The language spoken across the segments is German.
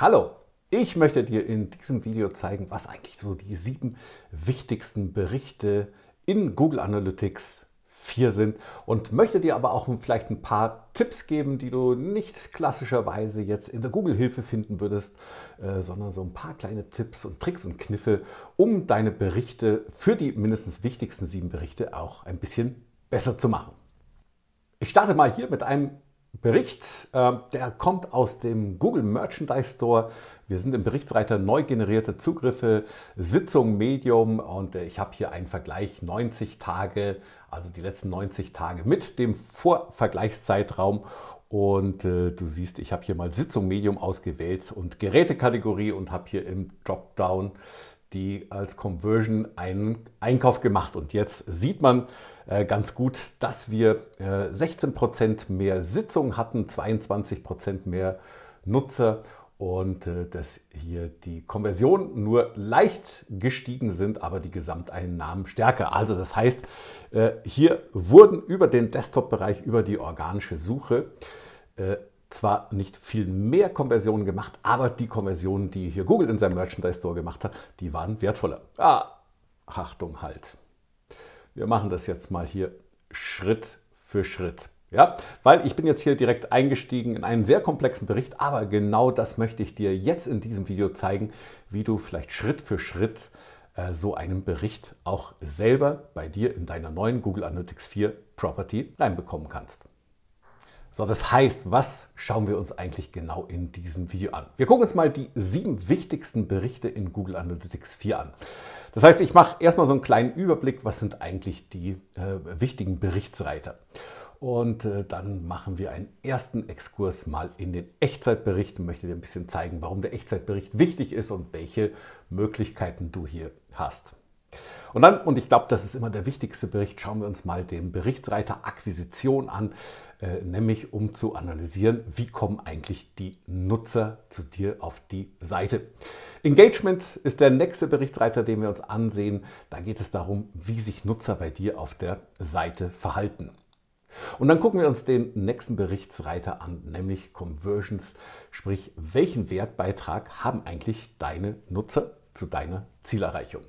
Hallo, ich möchte dir in diesem Video zeigen, was eigentlich so die sieben wichtigsten Berichte in Google Analytics 4 sind und möchte dir aber auch vielleicht ein paar Tipps geben, die du nicht klassischerweise jetzt in der Google-Hilfe finden würdest, äh, sondern so ein paar kleine Tipps und Tricks und Kniffe, um deine Berichte für die mindestens wichtigsten sieben Berichte auch ein bisschen besser zu machen. Ich starte mal hier mit einem Bericht, ähm, der kommt aus dem Google Merchandise Store. Wir sind im Berichtsreiter neu generierte Zugriffe, Sitzung, Medium und äh, ich habe hier einen Vergleich 90 Tage, also die letzten 90 Tage mit dem Vorvergleichszeitraum. Und äh, du siehst, ich habe hier mal Sitzung, Medium ausgewählt und Gerätekategorie und habe hier im Dropdown die als Conversion einen Einkauf gemacht. Und jetzt sieht man äh, ganz gut, dass wir 16% äh, mehr Sitzungen hatten, 22% mehr Nutzer und äh, dass hier die Konversionen nur leicht gestiegen sind, aber die Gesamteinnahmen stärker. Also das heißt, hier wurden über den Desktop-Bereich, über die organische Suche zwar nicht viel mehr Konversionen gemacht, aber die Konversionen, die hier Google in seinem Merchandise Store gemacht hat, die waren wertvoller. Ah, Achtung halt. Wir machen das jetzt mal hier Schritt für Schritt. Ja, weil ich bin jetzt hier direkt eingestiegen in einen sehr komplexen Bericht, aber genau das möchte ich dir jetzt in diesem Video zeigen, wie du vielleicht Schritt für Schritt äh, so einen Bericht auch selber bei dir in deiner neuen Google Analytics 4 Property reinbekommen kannst. So, das heißt, was schauen wir uns eigentlich genau in diesem Video an? Wir gucken uns mal die sieben wichtigsten Berichte in Google Analytics 4 an. Das heißt, ich mache erstmal so einen kleinen Überblick, was sind eigentlich die äh, wichtigen Berichtsreiter. Und äh, dann machen wir einen ersten Exkurs mal in den Echtzeitbericht und möchte dir ein bisschen zeigen, warum der Echtzeitbericht wichtig ist und welche Möglichkeiten du hier hast. Und dann, und ich glaube, das ist immer der wichtigste Bericht, schauen wir uns mal den Berichtsreiter Akquisition an. Äh, nämlich um zu analysieren, wie kommen eigentlich die Nutzer zu dir auf die Seite. Engagement ist der nächste Berichtsreiter, den wir uns ansehen. Da geht es darum, wie sich Nutzer bei dir auf der Seite verhalten. Und dann gucken wir uns den nächsten Berichtsreiter an, nämlich Conversions, sprich welchen Wertbeitrag haben eigentlich deine Nutzer zu deiner Zielerreichung.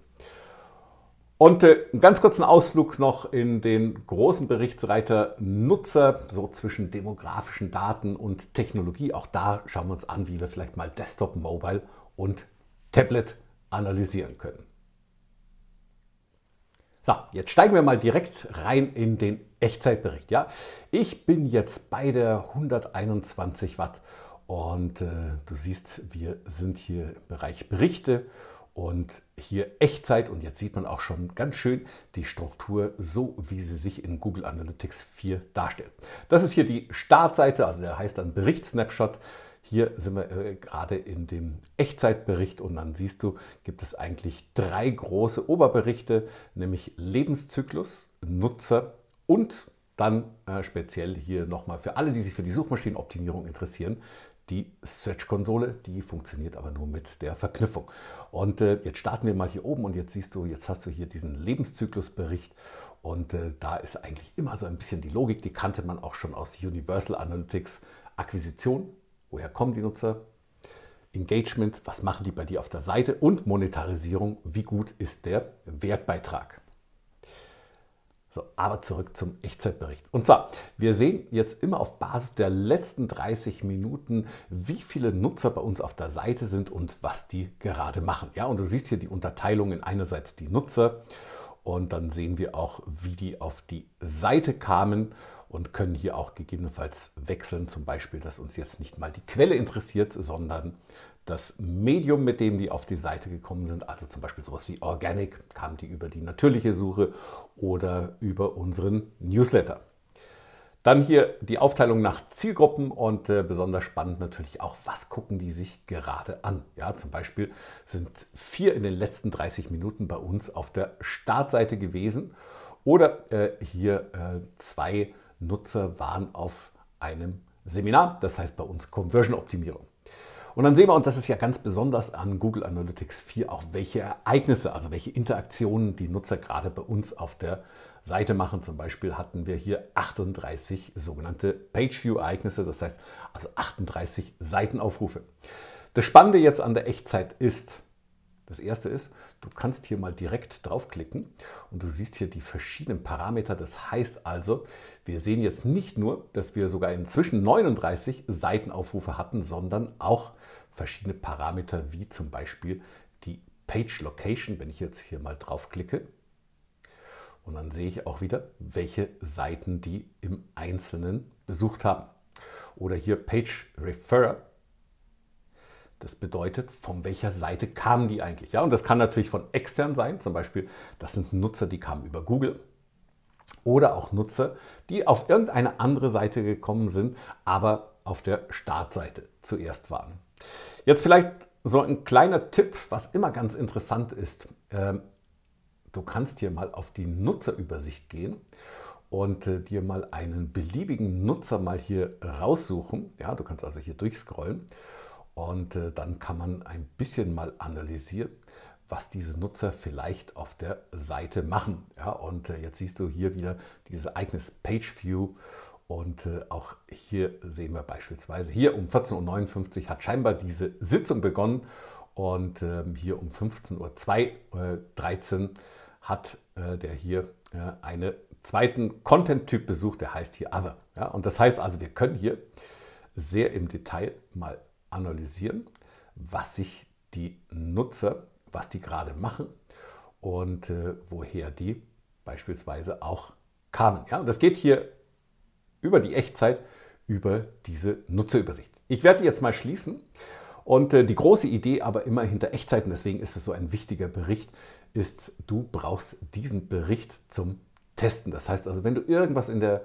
Und äh, einen ganz kurzen Ausflug noch in den großen Berichtsreiter Nutzer, so zwischen demografischen Daten und Technologie. Auch da schauen wir uns an, wie wir vielleicht mal Desktop, Mobile und Tablet analysieren können. So, jetzt steigen wir mal direkt rein in den Echtzeitbericht. Ja? Ich bin jetzt bei der 121 Watt und äh, du siehst, wir sind hier im Bereich Berichte und hier Echtzeit und jetzt sieht man auch schon ganz schön die Struktur, so wie sie sich in Google Analytics 4 darstellt. Das ist hier die Startseite, also der heißt dann Berichtsnapshot. Hier sind wir äh, gerade in dem Echtzeitbericht und dann siehst du, gibt es eigentlich drei große Oberberichte, nämlich Lebenszyklus, Nutzer und dann äh, speziell hier nochmal für alle, die sich für die Suchmaschinenoptimierung interessieren, die Search-Konsole, die funktioniert aber nur mit der Verknüpfung. Und äh, jetzt starten wir mal hier oben und jetzt siehst du, jetzt hast du hier diesen Lebenszyklusbericht und äh, da ist eigentlich immer so ein bisschen die Logik, die kannte man auch schon aus Universal Analytics. Akquisition, woher kommen die Nutzer? Engagement, was machen die bei dir auf der Seite? Und Monetarisierung, wie gut ist der Wertbeitrag? So, aber zurück zum Echtzeitbericht. Und zwar, wir sehen jetzt immer auf Basis der letzten 30 Minuten, wie viele Nutzer bei uns auf der Seite sind und was die gerade machen. Ja, und du siehst hier die Unterteilung in einerseits die Nutzer und dann sehen wir auch, wie die auf die Seite kamen und können hier auch gegebenenfalls wechseln, zum Beispiel, dass uns jetzt nicht mal die Quelle interessiert, sondern das Medium, mit dem die auf die Seite gekommen sind, also zum Beispiel sowas wie Organic, kamen die über die natürliche Suche oder über unseren Newsletter. Dann hier die Aufteilung nach Zielgruppen und äh, besonders spannend natürlich auch, was gucken die sich gerade an. Ja, zum Beispiel sind vier in den letzten 30 Minuten bei uns auf der Startseite gewesen oder äh, hier äh, zwei Nutzer waren auf einem Seminar, das heißt bei uns Conversion Optimierung. Und dann sehen wir, und das ist ja ganz besonders an Google Analytics 4, auch welche Ereignisse, also welche Interaktionen die Nutzer gerade bei uns auf der Seite machen. Zum Beispiel hatten wir hier 38 sogenannte Pageview-Ereignisse, das heißt also 38 Seitenaufrufe. Das Spannende jetzt an der Echtzeit ist, das erste ist, du kannst hier mal direkt draufklicken und du siehst hier die verschiedenen Parameter. Das heißt also, wir sehen jetzt nicht nur, dass wir sogar inzwischen 39 Seitenaufrufe hatten, sondern auch verschiedene Parameter wie zum Beispiel die Page Location, wenn ich jetzt hier mal draufklicke. Und dann sehe ich auch wieder, welche Seiten die im Einzelnen besucht haben. Oder hier Page Referrer, das bedeutet, von welcher Seite kamen die eigentlich? Ja, und das kann natürlich von extern sein, zum Beispiel, das sind Nutzer, die kamen über Google oder auch Nutzer, die auf irgendeine andere Seite gekommen sind, aber auf der Startseite zuerst waren. Jetzt vielleicht so ein kleiner Tipp, was immer ganz interessant ist. Ähm, du kannst hier mal auf die Nutzerübersicht gehen und äh, dir mal einen beliebigen Nutzer mal hier raussuchen. Ja, du kannst also hier durchscrollen und äh, dann kann man ein bisschen mal analysieren, was diese Nutzer vielleicht auf der Seite machen. Ja, und äh, jetzt siehst du hier wieder dieses eigene Page View. Und äh, auch hier sehen wir beispielsweise, hier um 14.59 Uhr hat scheinbar diese Sitzung begonnen. Und ähm, hier um 15.02 Uhr 13 hat der hier einen zweiten Content-Typ besucht, der heißt hier Other. Ja, und das heißt also, wir können hier sehr im Detail mal analysieren, was sich die Nutzer, was die gerade machen und äh, woher die beispielsweise auch kamen. Ja? Und das geht hier über die Echtzeit, über diese Nutzerübersicht. Ich werde jetzt mal schließen. Und äh, die große Idee aber immer hinter Echtzeiten, deswegen ist es so ein wichtiger Bericht, ist, du brauchst diesen Bericht zum Testen. Das heißt also, wenn du irgendwas in der,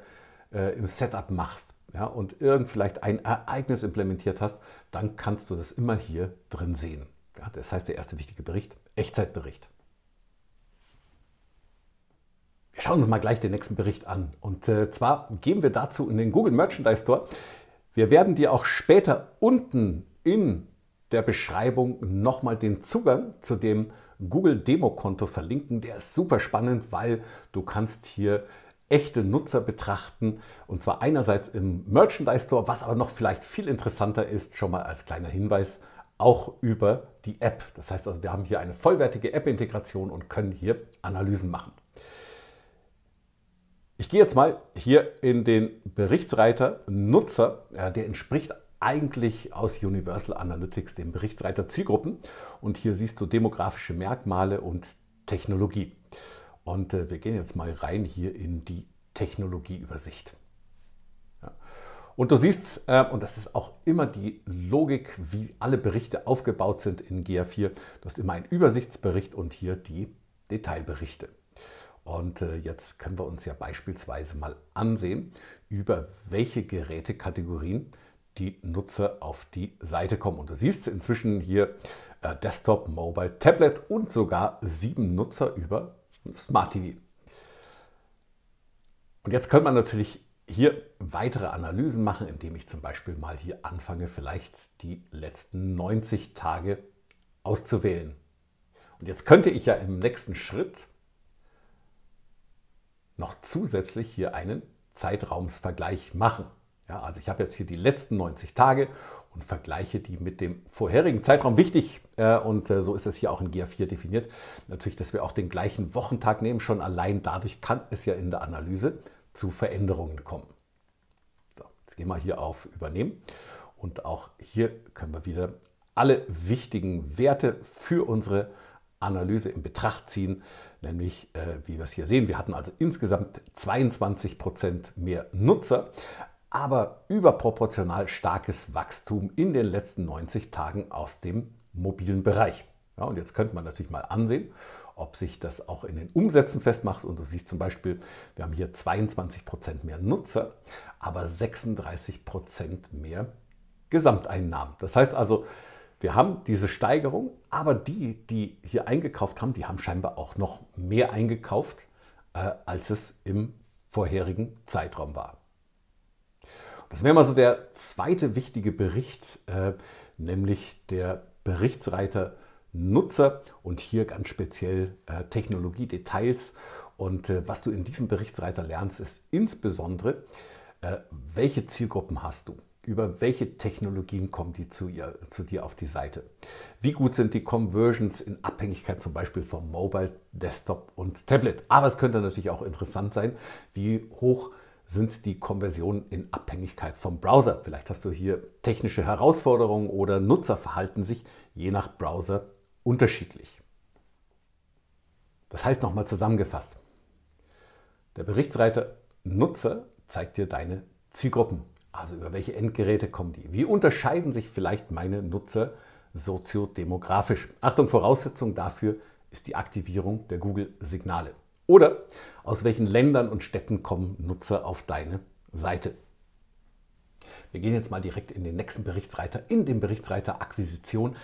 äh, im Setup machst, ja, und irgend vielleicht ein Ereignis implementiert hast, dann kannst du das immer hier drin sehen. Ja, das heißt, der erste wichtige Bericht, Echtzeitbericht. Wir schauen uns mal gleich den nächsten Bericht an. Und äh, zwar geben wir dazu in den Google Merchandise Store. Wir werden dir auch später unten in der Beschreibung nochmal den Zugang zu dem Google Demo Konto verlinken. Der ist super spannend, weil du kannst hier echte Nutzer betrachten. Und zwar einerseits im Merchandise Store, was aber noch vielleicht viel interessanter ist, schon mal als kleiner Hinweis, auch über die App. Das heißt also, wir haben hier eine vollwertige App-Integration und können hier Analysen machen. Ich gehe jetzt mal hier in den Berichtsreiter Nutzer, der entspricht eigentlich aus Universal Analytics dem Berichtsreiter Zielgruppen. Und hier siehst du demografische Merkmale und Technologie. Und äh, wir gehen jetzt mal rein hier in die Technologieübersicht. Ja. Und du siehst, äh, und das ist auch immer die Logik, wie alle Berichte aufgebaut sind in GA4, du hast immer einen Übersichtsbericht und hier die Detailberichte. Und äh, jetzt können wir uns ja beispielsweise mal ansehen, über welche Gerätekategorien die Nutzer auf die Seite kommen. Und du siehst inzwischen hier äh, Desktop, Mobile, Tablet und sogar sieben Nutzer über Smart TV. Und jetzt könnte man natürlich hier weitere Analysen machen, indem ich zum Beispiel mal hier anfange, vielleicht die letzten 90 Tage auszuwählen. Und jetzt könnte ich ja im nächsten Schritt noch zusätzlich hier einen Zeitraumsvergleich machen. Ja, also ich habe jetzt hier die letzten 90 Tage und vergleiche die mit dem vorherigen Zeitraum. Wichtig, äh, und äh, so ist es hier auch in GA4 definiert, natürlich, dass wir auch den gleichen Wochentag nehmen. Schon allein dadurch kann es ja in der Analyse zu Veränderungen kommen. So, jetzt gehen wir hier auf Übernehmen. Und auch hier können wir wieder alle wichtigen Werte für unsere Analyse in Betracht ziehen, nämlich äh, wie wir es hier sehen. Wir hatten also insgesamt 22% Prozent mehr Nutzer, aber überproportional starkes Wachstum in den letzten 90 Tagen aus dem mobilen Bereich. Ja, und jetzt könnte man natürlich mal ansehen, ob sich das auch in den Umsätzen festmacht. Und du siehst zum Beispiel, wir haben hier 22% Prozent mehr Nutzer, aber 36% Prozent mehr Gesamteinnahmen. Das heißt also, wir haben diese Steigerung, aber die, die hier eingekauft haben, die haben scheinbar auch noch mehr eingekauft, äh, als es im vorherigen Zeitraum war. Das wäre mal so der zweite wichtige Bericht, äh, nämlich der Berichtsreiter Nutzer und hier ganz speziell äh, Technologie-Details. Und äh, was du in diesem Berichtsreiter lernst, ist insbesondere, äh, welche Zielgruppen hast du? Über welche Technologien kommen die zu, ihr, zu dir auf die Seite? Wie gut sind die Conversions in Abhängigkeit zum Beispiel vom Mobile, Desktop und Tablet? Aber es könnte natürlich auch interessant sein, wie hoch sind die Konversionen in Abhängigkeit vom Browser. Vielleicht hast du hier technische Herausforderungen oder Nutzer verhalten sich je nach Browser unterschiedlich. Das heißt nochmal zusammengefasst, der Berichtsreiter Nutzer zeigt dir deine Zielgruppen, also über welche Endgeräte kommen die. Wie unterscheiden sich vielleicht meine Nutzer soziodemografisch? Achtung, Voraussetzung dafür ist die Aktivierung der Google-Signale. Oder aus welchen Ländern und Städten kommen Nutzer auf deine Seite? Wir gehen jetzt mal direkt in den nächsten Berichtsreiter, in den Berichtsreiter Akquisition.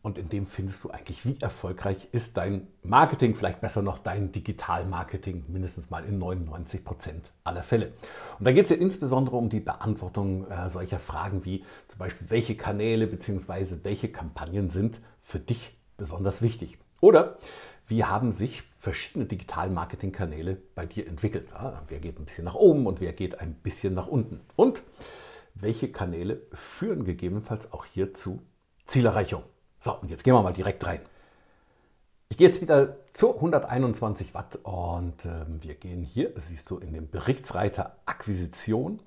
Und in dem findest du eigentlich, wie erfolgreich ist dein Marketing, vielleicht besser noch dein Digital-Marketing, mindestens mal in 99% Prozent aller Fälle. Und da geht es ja insbesondere um die Beantwortung äh, solcher Fragen wie zum Beispiel, welche Kanäle bzw. welche Kampagnen sind für dich besonders wichtig. Oder wie haben sich verschiedene Digital-Marketing-Kanäle bei dir entwickelt? Ja, ah, wer geht ein bisschen nach oben und wer geht ein bisschen nach unten? Und welche Kanäle führen gegebenenfalls auch hier zu Zielerreichung? So, und jetzt gehen wir mal direkt rein. Ich gehe jetzt wieder zu 121 Watt und äh, wir gehen hier, siehst du, in den Berichtsreiter Akquisition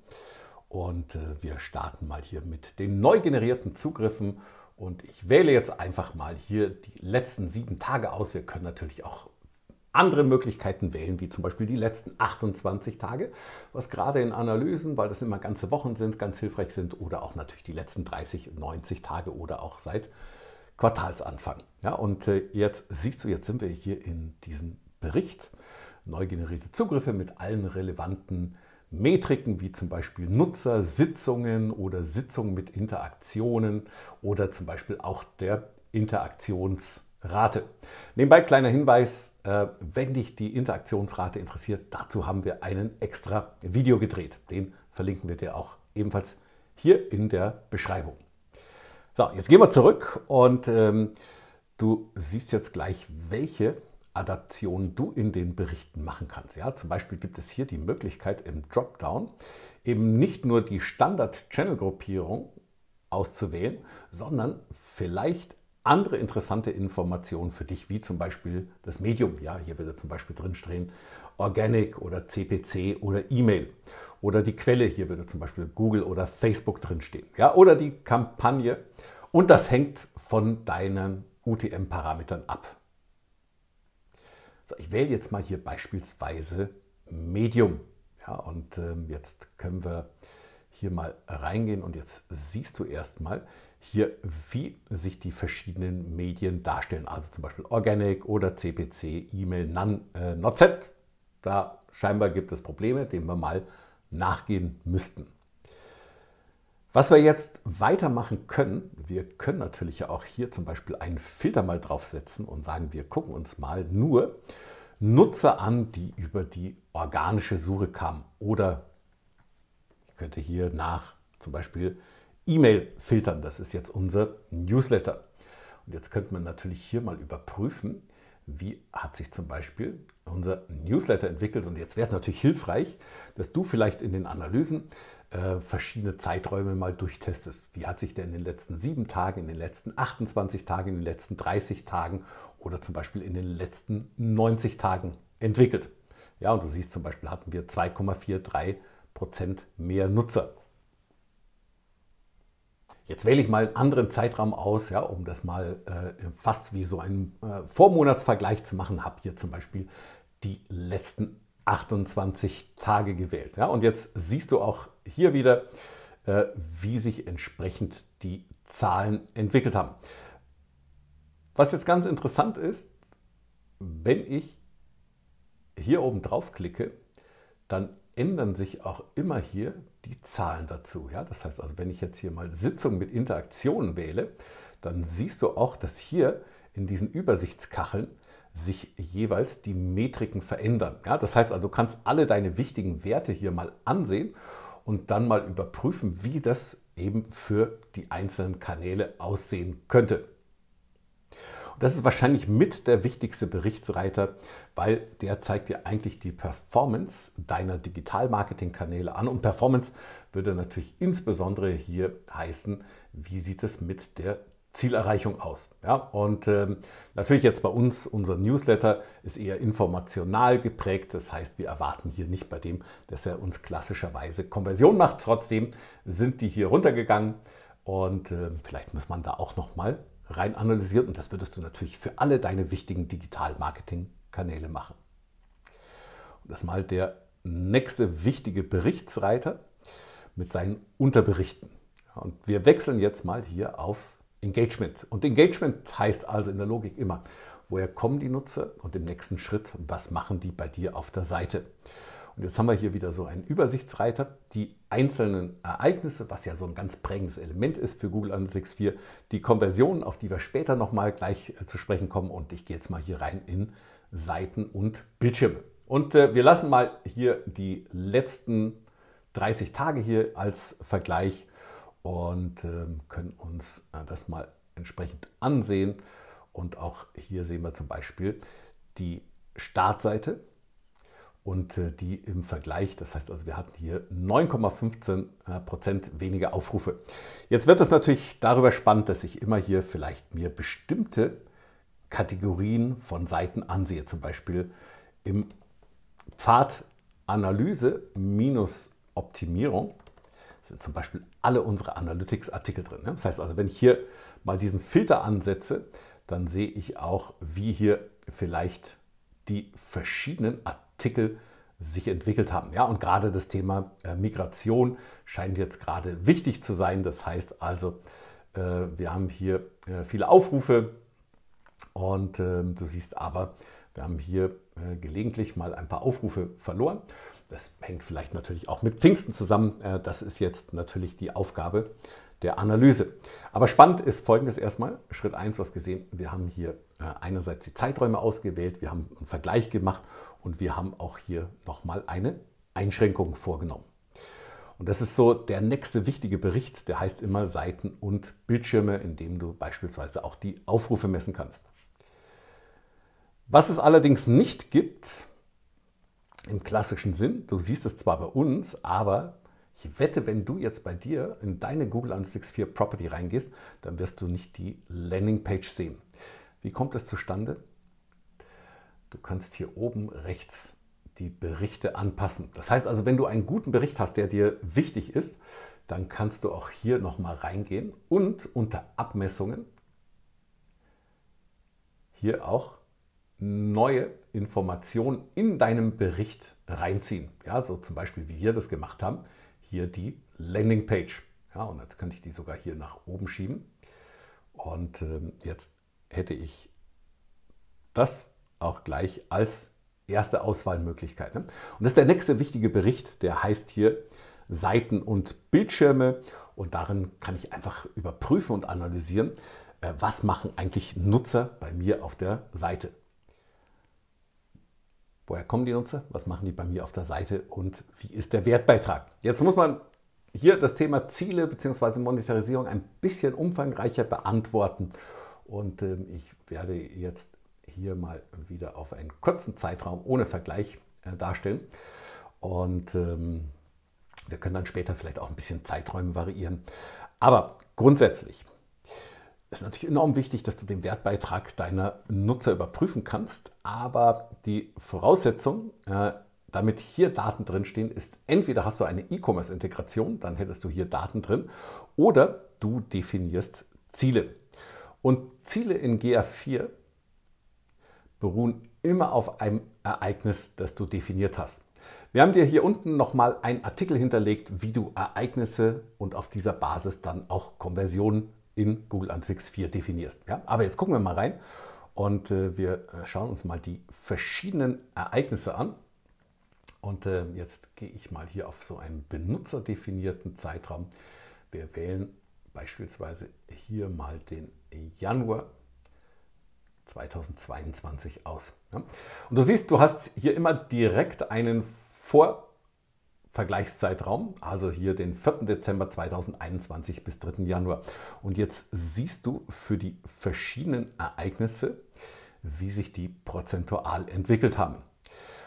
und äh, wir starten mal hier mit den neu generierten Zugriffen und ich wähle jetzt einfach mal hier die letzten sieben Tage aus. Wir können natürlich auch andere Möglichkeiten wählen, wie zum Beispiel die letzten 28 Tage, was gerade in Analysen, weil das immer ganze Wochen sind, ganz hilfreich sind, oder auch natürlich die letzten 30, 90 Tage oder auch seit Quartalsanfang. Ja, und äh, jetzt siehst du, jetzt sind wir hier in diesem Bericht. Neu generierte Zugriffe mit allen relevanten Metriken wie zum Beispiel Nutzersitzungen oder Sitzungen mit Interaktionen oder zum Beispiel auch der Interaktionsrate. Nebenbei kleiner Hinweis, äh, wenn dich die Interaktionsrate interessiert, dazu haben wir einen extra Video gedreht. Den verlinken wir dir auch ebenfalls hier in der Beschreibung. So, jetzt gehen wir zurück und ähm, du siehst jetzt gleich, welche Adaption du in den Berichten machen kannst. Ja, zum Beispiel gibt es hier die Möglichkeit im Dropdown eben nicht nur die Standard-Channel-Gruppierung auszuwählen, sondern vielleicht andere interessante Informationen für dich, wie zum Beispiel das Medium. Ja, hier würde zum Beispiel drinstehen, Organic oder CPC oder E-Mail. Oder die Quelle, hier würde zum Beispiel Google oder Facebook drinstehen. Ja, oder die Kampagne. Und das hängt von deinen UTM-Parametern ab. So, ich wähle jetzt mal hier beispielsweise Medium. Ja, und ähm, jetzt können wir hier mal reingehen und jetzt siehst du erstmal hier, wie sich die verschiedenen Medien darstellen. Also zum Beispiel Organic oder CPC, E-Mail, NAN, äh, NotZ. Da scheinbar gibt es Probleme, denen wir mal nachgehen müssten. Was wir jetzt weitermachen können, wir können natürlich ja auch hier zum Beispiel einen Filter mal draufsetzen und sagen, wir gucken uns mal nur Nutzer an, die über die organische Suche kamen. Oder ich könnte hier nach zum Beispiel E-Mail filtern. Das ist jetzt unser Newsletter. Und jetzt könnte man natürlich hier mal überprüfen, wie hat sich zum Beispiel unser Newsletter entwickelt. Und jetzt wäre es natürlich hilfreich, dass du vielleicht in den Analysen äh, verschiedene Zeiträume mal durchtestest. Wie hat sich der in den letzten sieben Tagen, in den letzten 28 Tagen, in den letzten 30 Tagen oder zum Beispiel in den letzten 90 Tagen entwickelt? Ja, und du siehst zum Beispiel hatten wir 2,43 Prozent mehr Nutzer. Jetzt wähle ich mal einen anderen Zeitraum aus, ja, um das mal äh, fast wie so einen äh, Vormonatsvergleich zu machen. Habe hier zum Beispiel die letzten 28 Tage gewählt. Ja. Und jetzt siehst du auch hier wieder, äh, wie sich entsprechend die Zahlen entwickelt haben. Was jetzt ganz interessant ist, wenn ich hier oben drauf klicke, dann ändern sich auch immer hier die Zahlen dazu. Ja? Das heißt also, wenn ich jetzt hier mal Sitzung mit Interaktionen wähle, dann siehst du auch, dass hier in diesen Übersichtskacheln sich jeweils die Metriken verändern. Ja? Das heißt also, du kannst alle deine wichtigen Werte hier mal ansehen und dann mal überprüfen, wie das eben für die einzelnen Kanäle aussehen könnte. das ist wahrscheinlich mit der wichtigste Berichtsreiter, weil der zeigt dir eigentlich die Performance deiner Digital-Marketing-Kanäle an. Und Performance würde natürlich insbesondere hier heißen, wie sieht es mit der Zielerreichung aus. Ja? Und ähm, natürlich jetzt bei uns, unser Newsletter ist eher informational geprägt. Das heißt, wir erwarten hier nicht bei dem, dass er uns klassischerweise Konversion macht. Trotzdem sind die hier runtergegangen und äh, vielleicht muss man da auch nochmal rein analysieren. Und das würdest du natürlich für alle deine wichtigen Digital-Marketing-Kanäle machen. Und das ist mal der nächste wichtige Berichtsreiter mit seinen Unterberichten. Und wir wechseln jetzt mal hier auf Engagement. Und Engagement heißt also in der Logik immer, woher kommen die Nutzer und im nächsten Schritt, was machen die bei dir auf der Seite. Und jetzt haben wir hier wieder so einen Übersichtsreiter, die einzelnen Ereignisse, was ja so ein ganz prägendes Element ist für Google Analytics 4, die Konversionen, auf die wir später nochmal gleich äh, zu sprechen kommen. Und ich gehe jetzt mal hier rein in Seiten und Bildschirme. Und äh, wir lassen mal hier die letzten 30 Tage hier als Vergleich und ähm, können uns äh, das mal entsprechend ansehen. Und auch hier sehen wir zum Beispiel die Startseite und äh, die im Vergleich. Das heißt also, wir hatten hier 9,15 äh, Prozent weniger Aufrufe. Jetzt wird es natürlich darüber spannend, dass ich immer hier vielleicht mir bestimmte Kategorien von Seiten ansehe. Zum Beispiel im Pfad Analyse minus Optimierung sind zum Beispiel alle unsere Analytics-Artikel drin. Ne? Das heißt also, wenn ich hier mal diesen Filter ansetze, dann sehe ich auch, wie hier vielleicht die verschiedenen Artikel sich entwickelt haben. Ja, und gerade das Thema äh, Migration scheint jetzt gerade wichtig zu sein. Das heißt also, äh, wir haben hier äh, viele Aufrufe und ähm, du siehst aber, wir haben hier gelegentlich mal ein paar Aufrufe verloren. Das hängt vielleicht natürlich auch mit Pfingsten zusammen. Äh, das ist jetzt natürlich die Aufgabe der Analyse. Aber spannend ist folgendes erstmal. Schritt 1, was gesehen, wir haben hier äh, einerseits die Zeiträume ausgewählt, wir haben einen Vergleich gemacht und wir haben auch hier nochmal eine Einschränkung vorgenommen. Und das ist so der nächste wichtige Bericht, der heißt immer Seiten und Bildschirme, in dem du beispielsweise auch die Aufrufe messen kannst. Was es allerdings nicht gibt, im klassischen Sinn. Du siehst es zwar bei uns, aber ich wette, wenn du jetzt bei dir in deine Google Analytics 4 Property reingehst, dann wirst du nicht die Landingpage sehen. Wie kommt das zustande? Du kannst hier oben rechts die Berichte anpassen. Das heißt also, wenn du einen guten Bericht hast, der dir wichtig ist, dann kannst du auch hier nochmal reingehen und unter Abmessungen hier auch neue Informationen in deinem Bericht reinziehen. Ja, so zum Beispiel, wie wir das gemacht haben, hier die Landingpage. Ja, und jetzt könnte ich die sogar hier nach oben schieben. Und ähm, jetzt hätte ich das auch gleich als erste Auswahlmöglichkeit. Ne? Und das ist der nächste wichtige Bericht, der heißt hier Seiten und Bildschirme. Und darin kann ich einfach überprüfen und analysieren, äh, was machen eigentlich Nutzer bei mir auf der Seite. Woher kommen die Nutzer? Was machen die bei mir auf der Seite? Und wie ist der Wertbeitrag? Jetzt muss man hier das Thema Ziele bzw. Monetarisierung ein bisschen umfangreicher beantworten. Und ähm, ich werde jetzt hier mal wieder auf einen kurzen Zeitraum ohne Vergleich äh, darstellen. Und ähm, wir können dann später vielleicht auch ein bisschen Zeiträume variieren. Aber grundsätzlich, ist natürlich enorm wichtig, dass du den Wertbeitrag deiner Nutzer überprüfen kannst, aber die Voraussetzung, äh, damit hier Daten drinstehen, ist entweder hast du eine E-Commerce-Integration, dann hättest du hier Daten drin, oder du definierst Ziele. Und Ziele in GA4 beruhen immer auf einem Ereignis, das du definiert hast. Wir haben dir hier unten nochmal einen Artikel hinterlegt, wie du Ereignisse und auf dieser Basis dann auch Konversionen in Google Analytics 4 definierst. Ja? Aber jetzt gucken wir mal rein und äh, wir äh, schauen uns mal die verschiedenen Ereignisse an. Und äh, jetzt gehe ich mal hier auf so einen benutzerdefinierten Zeitraum. Wir wählen beispielsweise hier mal den Januar 2022 aus. Ja? Und du siehst, du hast hier immer direkt einen Vor- Vergleichszeitraum, also hier den 4. Dezember 2021 bis 3. Januar. Und jetzt siehst du für die verschiedenen Ereignisse, wie sich die prozentual entwickelt haben.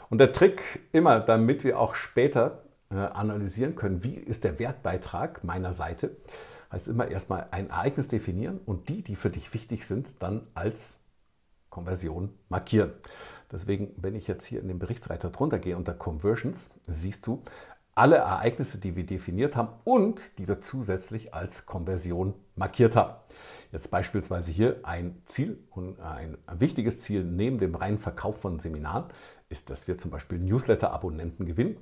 Und der Trick immer, damit wir auch später äh, analysieren können, wie ist der Wertbeitrag meiner Seite, heißt immer erstmal ein Ereignis definieren und die, die für dich wichtig sind, dann als Konversion markieren. Deswegen, wenn ich jetzt hier in den Berichtsreiter drunter gehe unter Conversions, siehst du alle Ereignisse, die wir definiert haben und die wir zusätzlich als Konversion markiert haben. Jetzt beispielsweise hier ein Ziel und ein wichtiges Ziel neben dem reinen Verkauf von Seminaren ist, dass wir zum Beispiel Newsletter-Abonnenten gewinnen.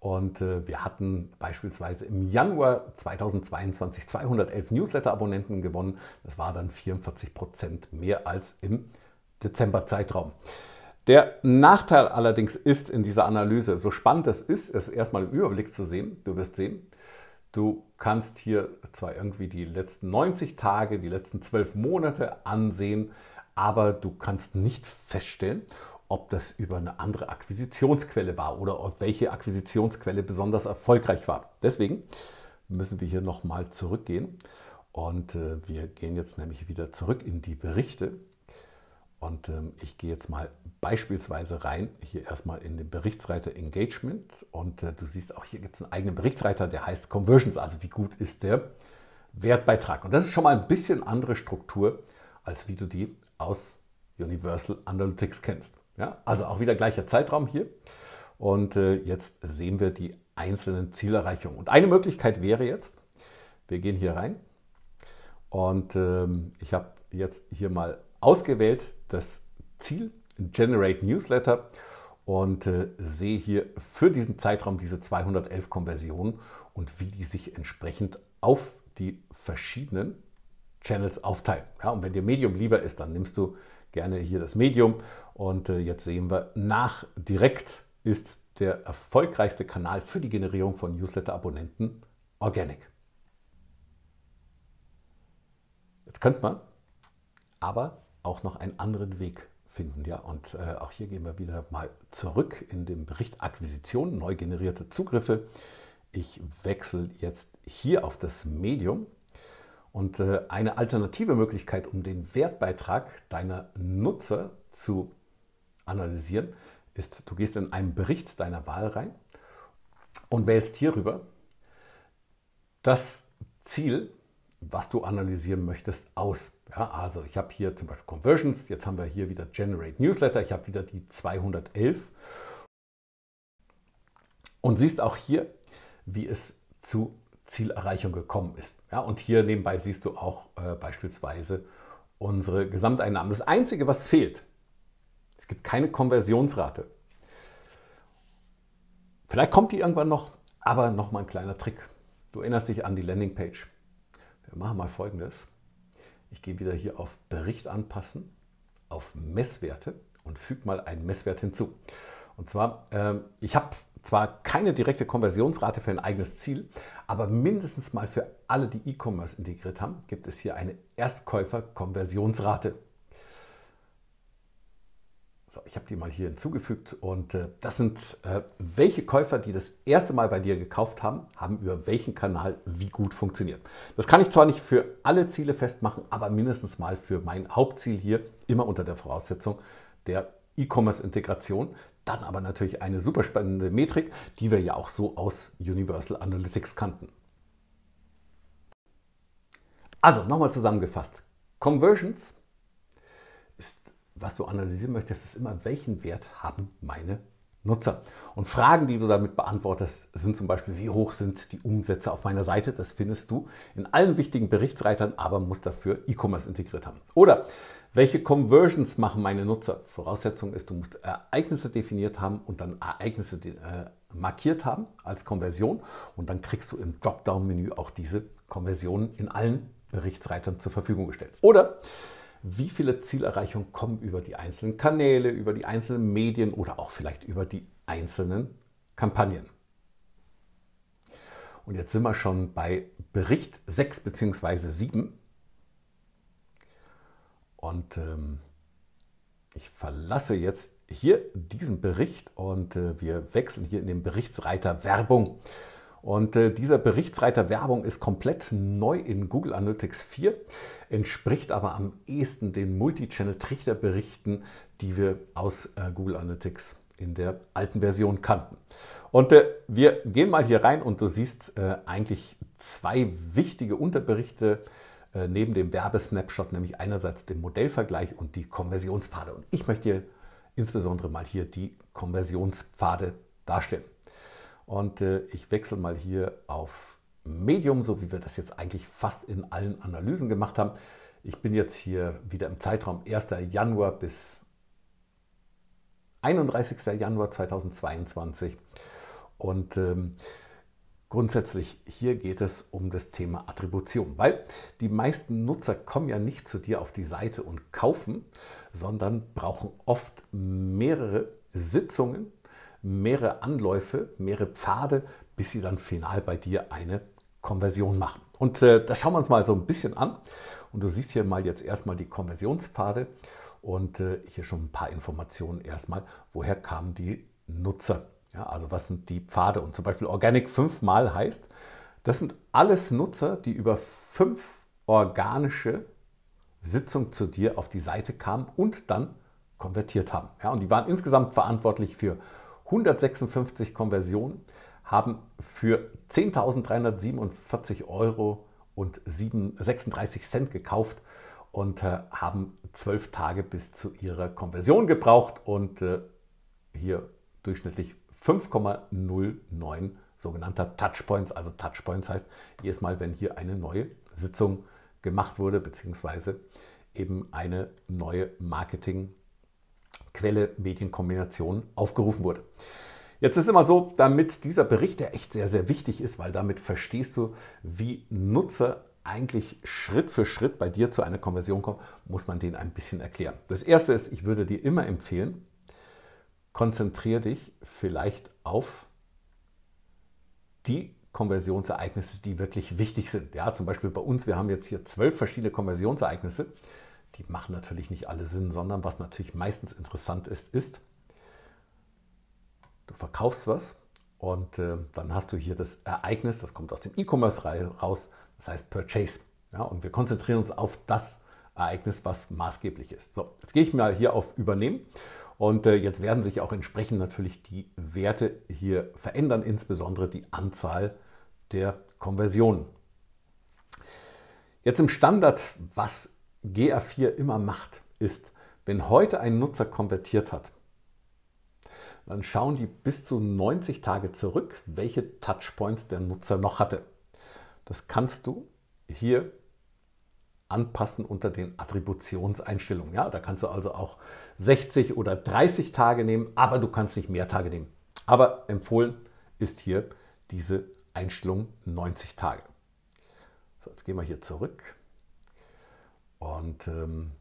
Und äh, wir hatten beispielsweise im Januar 2022 211 Newsletter-Abonnenten gewonnen. Das war dann 44 Prozent mehr als im Dezember-Zeitraum. Der Nachteil allerdings ist in dieser Analyse, so spannend es ist, es erstmal im Überblick zu sehen, du wirst sehen, du kannst hier zwar irgendwie die letzten 90 Tage, die letzten 12 Monate ansehen, aber du kannst nicht feststellen, ob das über eine andere Akquisitionsquelle war oder ob welche Akquisitionsquelle besonders erfolgreich war. Deswegen müssen wir hier nochmal zurückgehen und äh, wir gehen jetzt nämlich wieder zurück in die Berichte und ähm, ich gehe jetzt mal beispielsweise rein, hier erstmal in den Berichtsreiter Engagement. Und äh, du siehst auch, hier gibt es einen eigenen Berichtsreiter, der heißt Conversions, also wie gut ist der Wertbeitrag. Und das ist schon mal ein bisschen andere Struktur, als wie du die aus Universal Analytics kennst. Ja? Also auch wieder gleicher Zeitraum hier. Und äh, jetzt sehen wir die einzelnen Zielerreichungen. Und eine Möglichkeit wäre jetzt, wir gehen hier rein und ähm, ich habe jetzt hier mal ausgewählt das Ziel Generate Newsletter und äh, sehe hier für diesen Zeitraum diese 211 Konversionen und wie die sich entsprechend auf die verschiedenen Channels aufteilen. Ja, und wenn dir Medium lieber ist, dann nimmst du gerne hier das Medium. Und äh, jetzt sehen wir, nach direkt ist der erfolgreichste Kanal für die Generierung von Newsletter-Abonnenten Organic. Jetzt könnte man aber auch noch einen anderen Weg finden. Ja, und äh, auch hier gehen wir wieder mal zurück in den Bericht Akquisition, neu generierte Zugriffe. Ich wechsle jetzt hier auf das Medium. Und äh, eine alternative Möglichkeit, um den Wertbeitrag deiner Nutzer zu analysieren, ist, du gehst in einen Bericht deiner Wahl rein und wählst hierüber das Ziel, was du analysieren möchtest, aus. Ja, also ich habe hier zum Beispiel Conversions, jetzt haben wir hier wieder Generate Newsletter, ich habe wieder die 211 und siehst auch hier, wie es zu Zielerreichung gekommen ist. Ja, und hier nebenbei siehst du auch äh, beispielsweise unsere Gesamteinnahmen. Das Einzige, was fehlt, es gibt keine Konversionsrate. Vielleicht kommt die irgendwann noch, aber nochmal ein kleiner Trick. Du erinnerst dich an die Landingpage. Wir machen mal folgendes. Ich gehe wieder hier auf Bericht anpassen, auf Messwerte und füge mal einen Messwert hinzu. Und zwar, ähm, ich habe zwar keine direkte Konversionsrate für ein eigenes Ziel, aber mindestens mal für alle, die E-Commerce integriert haben, gibt es hier eine Erstkäufer-Konversionsrate. So, ich habe die mal hier hinzugefügt und äh, das sind äh, welche Käufer, die das erste Mal bei dir gekauft haben, haben über welchen Kanal wie gut funktioniert. Das kann ich zwar nicht für alle Ziele festmachen, aber mindestens mal für mein Hauptziel hier immer unter der Voraussetzung der E-Commerce-Integration. Dann aber natürlich eine super spannende Metrik, die wir ja auch so aus Universal Analytics kannten. Also nochmal zusammengefasst. Conversions was du analysieren möchtest, ist immer, welchen Wert haben meine Nutzer. Und Fragen, die du damit beantwortest, sind zum Beispiel, wie hoch sind die Umsätze auf meiner Seite? Das findest du in allen wichtigen Berichtsreitern, aber musst dafür E-Commerce integriert haben. Oder welche Conversions machen meine Nutzer? Voraussetzung ist, du musst Ereignisse definiert haben und dann Ereignisse äh, markiert haben als Konversion. Und dann kriegst du im Dropdown-Menü auch diese Konversionen in allen Berichtsreitern zur Verfügung gestellt. Oder wie viele Zielerreichungen kommen über die einzelnen Kanäle, über die einzelnen Medien oder auch vielleicht über die einzelnen Kampagnen. Und jetzt sind wir schon bei Bericht 6 bzw. 7. Und ähm, ich verlasse jetzt hier diesen Bericht und äh, wir wechseln hier in den Berichtsreiter Werbung. Und äh, dieser Berichtsreiter Werbung ist komplett neu in Google Analytics 4, entspricht aber am ehesten den multi channel trichter die wir aus äh, Google Analytics in der alten Version kannten. Und äh, wir gehen mal hier rein und du siehst äh, eigentlich zwei wichtige Unterberichte äh, neben dem Werbesnapshot, nämlich einerseits den Modellvergleich und die Konversionspfade. Und ich möchte dir insbesondere mal hier die Konversionspfade darstellen. Und äh, ich wechsle mal hier auf Medium, so wie wir das jetzt eigentlich fast in allen Analysen gemacht haben. Ich bin jetzt hier wieder im Zeitraum 1. Januar bis 31. Januar 2022. Und ähm, grundsätzlich hier geht es um das Thema Attribution, weil die meisten Nutzer kommen ja nicht zu dir auf die Seite und kaufen, sondern brauchen oft mehrere Sitzungen mehrere Anläufe, mehrere Pfade, bis sie dann final bei dir eine Konversion machen. Und äh, das schauen wir uns mal so ein bisschen an. Und du siehst hier mal jetzt erstmal die Konversionspfade und äh, hier schon ein paar Informationen erstmal, woher kamen die Nutzer. Ja, also was sind die Pfade? Und zum Beispiel Organic fünfmal heißt, das sind alles Nutzer, die über fünf organische Sitzungen zu dir auf die Seite kamen und dann konvertiert haben. Ja, und die waren insgesamt verantwortlich für 156 Konversionen haben für 10.347 Euro und 7, 36 Cent gekauft und äh, haben zwölf Tage bis zu ihrer Konversion gebraucht und äh, hier durchschnittlich 5,09 sogenannter Touchpoints. Also Touchpoints heißt jedes Mal, wenn hier eine neue Sitzung gemacht wurde, beziehungsweise eben eine neue Marketing- Quelle-Medienkombination aufgerufen wurde. Jetzt ist immer so, damit dieser Bericht, der echt sehr, sehr wichtig ist, weil damit verstehst du, wie Nutzer eigentlich Schritt für Schritt bei dir zu einer Konversion kommen, muss man den ein bisschen erklären. Das erste ist, ich würde dir immer empfehlen, konzentriere dich vielleicht auf die Konversionsereignisse, die wirklich wichtig sind. Ja, zum Beispiel bei uns, wir haben jetzt hier zwölf verschiedene Konversionsereignisse die machen natürlich nicht alle Sinn, sondern was natürlich meistens interessant ist, ist, du verkaufst was und äh, dann hast du hier das Ereignis, das kommt aus dem E-Commerce raus, das heißt Purchase. Ja, und wir konzentrieren uns auf das Ereignis, was maßgeblich ist. So, jetzt gehe ich mal hier auf Übernehmen und äh, jetzt werden sich auch entsprechend natürlich die Werte hier verändern, insbesondere die Anzahl der Konversionen. Jetzt im Standard, was GA4 immer macht, ist, wenn heute ein Nutzer konvertiert hat, dann schauen die bis zu 90 Tage zurück, welche Touchpoints der Nutzer noch hatte. Das kannst du hier anpassen unter den Attributionseinstellungen. Ja, da kannst du also auch 60 oder 30 Tage nehmen, aber du kannst nicht mehr Tage nehmen. Aber empfohlen ist hier diese Einstellung 90 Tage. So, jetzt gehen wir hier zurück und ähm,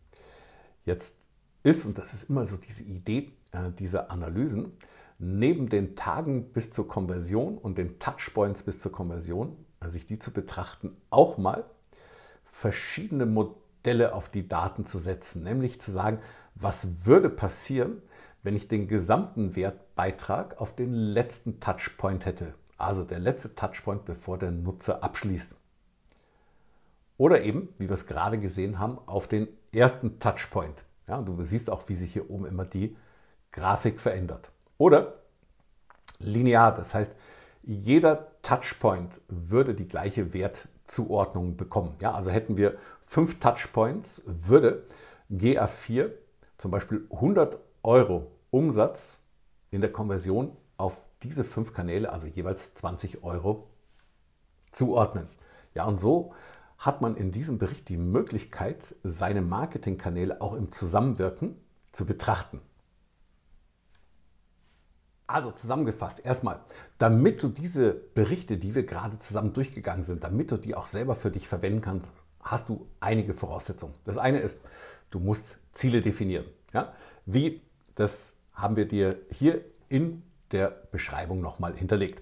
jetzt ist, und das ist immer so diese Idee äh, dieser Analysen, neben den Tagen bis zur Konversion und den Touchpoints bis zur Konversion, also sich die zu betrachten, auch mal verschiedene Modelle auf die Daten zu setzen, nämlich zu sagen, was würde passieren, wenn ich den gesamten Wertbeitrag auf den letzten Touchpoint hätte. Also der letzte Touchpoint, bevor der Nutzer abschließt. Oder eben, wie wir es gerade gesehen haben, auf den ersten Touchpoint. Ja, du siehst auch, wie sich hier oben immer die Grafik verändert. Oder linear, das heißt, jeder Touchpoint würde die gleiche Wertzuordnung bekommen. Ja, also hätten wir fünf Touchpoints, würde GA4 zum Beispiel 100 Euro Umsatz in der Konversion auf diese fünf Kanäle, also jeweils 20 Euro, zuordnen. Ja, und so hat man in diesem Bericht die Möglichkeit, seine Marketingkanäle auch im Zusammenwirken zu betrachten. Also zusammengefasst, erstmal, damit du diese Berichte, die wir gerade zusammen durchgegangen sind, damit du die auch selber für dich verwenden kannst, hast du einige Voraussetzungen. Das eine ist, du musst Ziele definieren. Ja? Wie, das haben wir dir hier in der Beschreibung nochmal hinterlegt.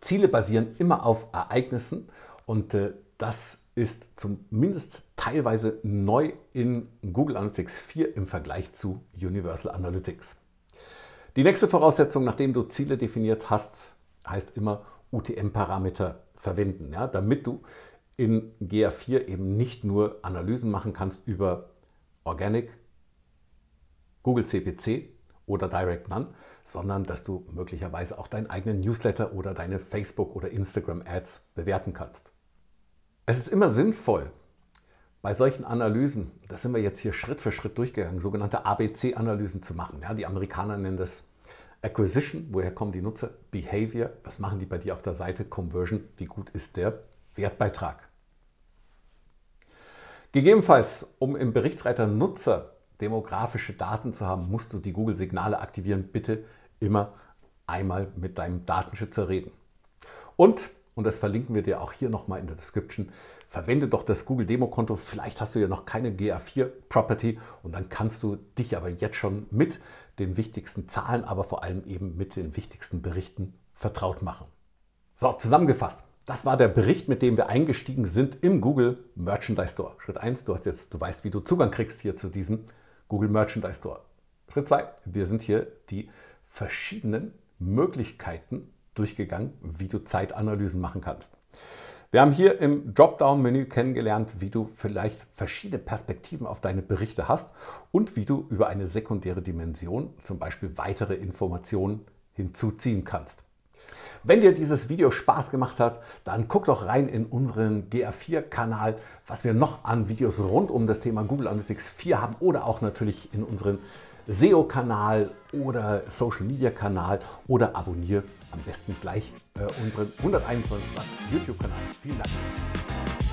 Ziele basieren immer auf Ereignissen und äh, das ist zumindest teilweise neu in Google Analytics 4 im Vergleich zu Universal Analytics. Die nächste Voraussetzung, nachdem du Ziele definiert hast, heißt immer UTM-Parameter verwenden, ja, damit du in GA4 eben nicht nur Analysen machen kannst über Organic, Google CPC oder Direct None, sondern dass du möglicherweise auch deinen eigenen Newsletter oder deine Facebook- oder Instagram-Ads bewerten kannst. Es ist immer sinnvoll, bei solchen Analysen, das sind wir jetzt hier Schritt für Schritt durchgegangen, sogenannte ABC-Analysen zu machen. Ja, die Amerikaner nennen das Acquisition, woher kommen die Nutzer, Behavior, was machen die bei dir auf der Seite, Conversion, wie gut ist der Wertbeitrag. Gegebenenfalls, um im Berichtsreiter Nutzer demografische Daten zu haben, musst du die Google-Signale aktivieren. Bitte immer einmal mit deinem Datenschützer reden. Und und das verlinken wir dir auch hier nochmal in der Description. Verwende doch das Google Demo Konto. Vielleicht hast du ja noch keine GA4 Property und dann kannst du dich aber jetzt schon mit den wichtigsten Zahlen, aber vor allem eben mit den wichtigsten Berichten vertraut machen. So, zusammengefasst. Das war der Bericht, mit dem wir eingestiegen sind im Google Merchandise Store. Schritt 1, du hast jetzt, du weißt, wie du Zugang kriegst hier zu diesem Google Merchandise Store. Schritt 2, wir sind hier die verschiedenen Möglichkeiten durchgegangen, wie du Zeitanalysen machen kannst. Wir haben hier im Dropdown-Menü kennengelernt, wie du vielleicht verschiedene Perspektiven auf deine Berichte hast und wie du über eine sekundäre Dimension zum Beispiel weitere Informationen hinzuziehen kannst. Wenn dir dieses Video Spaß gemacht hat, dann guck doch rein in unseren GA4-Kanal, was wir noch an Videos rund um das Thema Google Analytics 4 haben oder auch natürlich in unseren SEO-Kanal oder Social-Media-Kanal oder abonniere am besten gleich äh, unseren 121 Watt YouTube-Kanal. Vielen Dank.